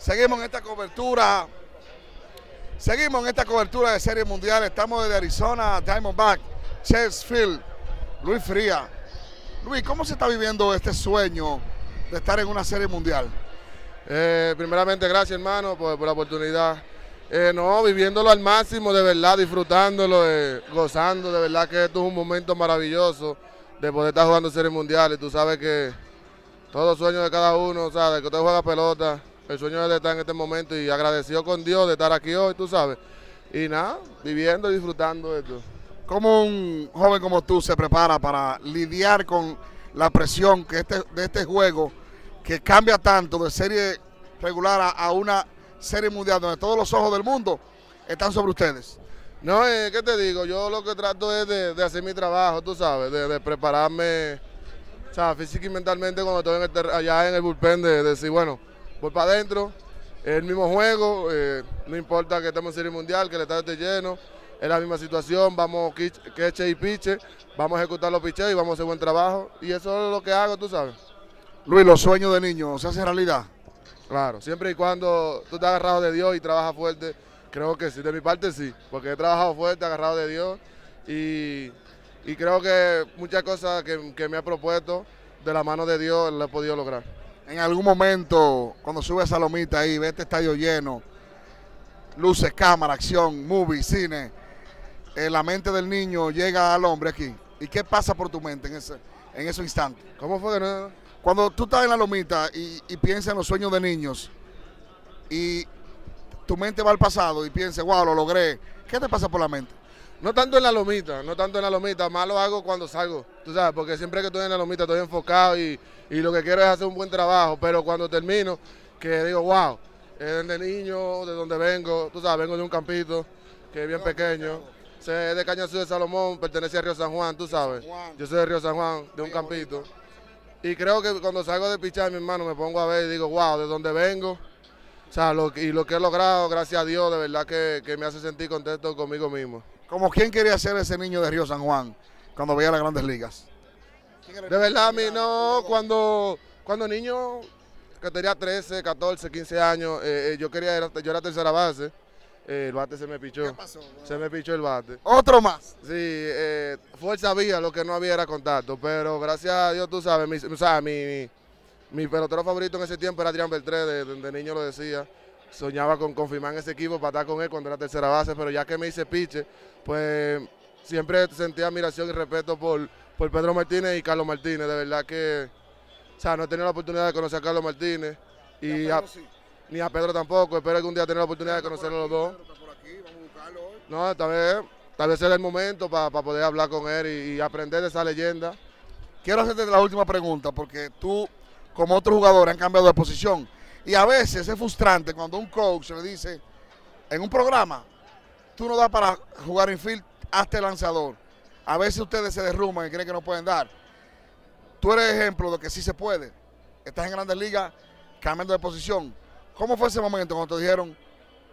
Seguimos en esta cobertura. Seguimos en esta cobertura de Serie Mundial. Estamos desde Arizona, Diamondback, Chesfield, Luis Fría. Luis, ¿cómo se está viviendo este sueño de estar en una Serie Mundial? Eh, primeramente, gracias hermano por, la oportunidad. Eh, no, viviéndolo al máximo, de verdad, disfrutándolo, eh, gozando, de verdad que esto es un momento maravilloso de poder estar jugando series mundiales. Tú sabes que todo sueño de cada uno, ¿sabes? que usted juega pelota, el sueño es de estar en este momento y agradecido con Dios de estar aquí hoy, tú sabes. Y nada, viviendo y disfrutando de esto. ¿Cómo un joven como tú se prepara para lidiar con la presión que este, de este juego que cambia tanto de serie regular a, una serie mundial donde todos los ojos del mundo están sobre ustedes? No, eh, ¿qué te digo? Yo lo que trato es de, hacer mi trabajo, tú sabes, de, prepararme, o física y mentalmente cuando estoy allá en el bullpen, de decir, bueno, por para adentro, el mismo juego, eh, no importa que estemos en Serie Mundial, que el estadio esté lleno, es la misma situación, vamos queche y piche, vamos a ejecutar los piches y vamos a hacer buen trabajo. Y eso es lo que hago, tú sabes. Luis, los sueños de niño, ¿se hacen realidad? Claro, siempre y cuando tú te agarrado de Dios y trabajas fuerte, creo que sí, de mi parte sí, porque he trabajado fuerte, agarrado de Dios y, creo que muchas cosas que, me ha propuesto de la mano de Dios lo he podido lograr en algún momento, cuando a esa lomita ahí, ves este estadio lleno, luces, cámara, acción, movie, cine, eh, la mente del niño llega al hombre aquí. ¿Y qué pasa por tu mente en ese, en ese instante? ¿Cómo fue Cuando tú estás en la lomita y, y piensas en los sueños de niños y tu mente va al pasado y piensa, wow, lo logré, ¿qué te pasa por la mente? No tanto en la lomita, no tanto en la lomita, más lo hago cuando salgo, tú sabes, porque siempre que estoy en la lomita estoy enfocado y, y lo que quiero es hacer un buen trabajo, pero cuando termino, que digo, wow, es de niño, de donde vengo, tú sabes, vengo de un campito que es bien pequeño, Soy de Cañazú de Salomón, pertenece a Río San Juan, tú sabes, yo soy de Río San Juan, de un campito, y creo que cuando salgo de pichar, mi hermano, me pongo a ver y digo, wow, de donde vengo, o sea, y lo que he logrado, gracias a Dios, de verdad que, que me hace sentir contento conmigo mismo. Como quién quería ser ese niño de Río San Juan cuando veía las grandes ligas. De verdad, a mí no, cuando, cuando niño, que tenía 13, 14, 15 años, eh, eh, yo quería, era, yo era tercera base, eh, el bate se me pichó. Se me pichó el bate. ¿Otro más? Sí, eh, fuerza había, lo que no había era contacto, pero gracias a Dios, tú sabes, mi, mi, mi, pelotero favorito en ese tiempo era Adrián Beltré, de niño lo decía soñaba con confirmar en ese equipo para estar con él cuando era tercera base, pero ya que me hice piche, pues siempre sentí admiración y respeto por, Pedro Martínez y Carlos Martínez. De verdad que, o sea, no he tenido la oportunidad de conocer a Carlos Martínez y ni a Pedro tampoco. Espero que un día tenga la oportunidad de conocer a los dos. No, tal vez, tal el momento para poder hablar con él y, aprender de esa leyenda. Quiero hacerte la última pregunta, porque tú, como otro jugador, han cambiado de posición y a veces es frustrante cuando un coach le dice en un programa, tú no das para jugar infield, hazte lanzador. A veces ustedes se derrumban y creen que no pueden dar. Tú eres ejemplo de que sí se puede. Estás en grandes ligas cambiando de posición. ¿Cómo fue ese momento cuando te dijeron,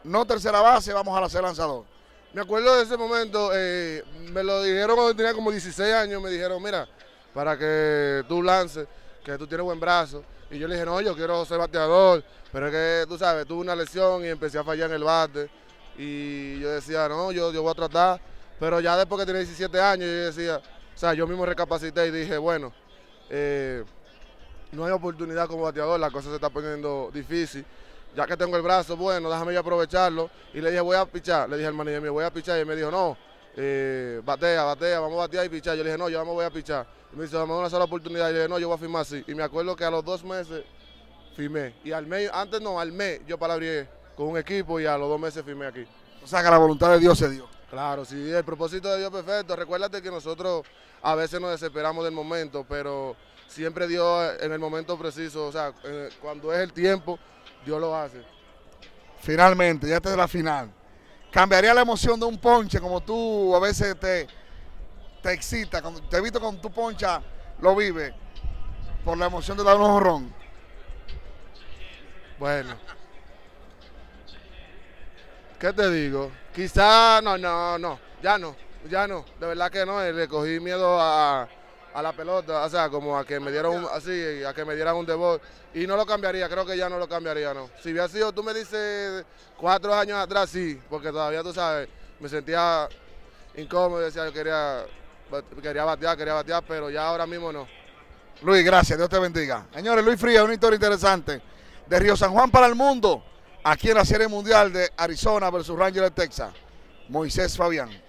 no tercera base, vamos a hacer lanzador? Me acuerdo de ese momento, eh, me lo dijeron cuando tenía como 16 años, me dijeron, mira, para que tú lances que tú tienes buen brazo. Y yo le dije, no, yo quiero ser bateador, pero es que tú sabes, tuve una lesión y empecé a fallar en el bate. Y yo decía, no, yo, yo voy a tratar. Pero ya después que tenía 17 años, yo decía, o sea, yo mismo recapacité y dije, bueno, eh, no hay oportunidad como bateador, la cosa se está poniendo difícil. Ya que tengo el brazo bueno, déjame yo aprovecharlo. Y le dije, voy a pichar. Le dije al de mío, voy a pichar. Y él me dijo, no, eh, batea, batea, vamos a batear y pichar. Yo le dije, no, yo me voy a pichar. Y me dice, dame una sola oportunidad. Y le dije, no, yo voy a firmar así. Y me acuerdo que a los dos meses firmé. Y al mes, antes no, al mes yo palabrié con un equipo y a los dos meses firmé aquí. O sea que la voluntad de Dios se dio. Claro, sí, el propósito de Dios perfecto. Recuérdate que nosotros a veces nos desesperamos del momento, pero siempre Dios en el momento preciso, o sea, eh, cuando es el tiempo, Dios lo hace. Finalmente, ya está de la final cambiaría la emoción de un ponche como tú a veces te, te excita, cuando te visto con tu poncha, lo vive por la emoción de dar un jorrón. Bueno. ¿Qué te digo? Quizá, no, no, no, ya no, ya no. De verdad que no, eh, le cogí miedo a, a la pelota, o sea, como a que me dieran un, así, a que me dieran un debut. Y no lo cambiaría, creo que ya no lo cambiaría, no. Si hubiera sido, tú me dices, cuatro años atrás, sí, porque todavía, tú sabes, me sentía incómodo, decía, yo quería, quería batear, quería batear, pero ya ahora mismo no. Luis, gracias, Dios te bendiga. Señores, Luis Frías, una historia interesante. De Río San Juan para el mundo, aquí en la Serie Mundial de Arizona versus Rangers de Texas. Moisés Fabián.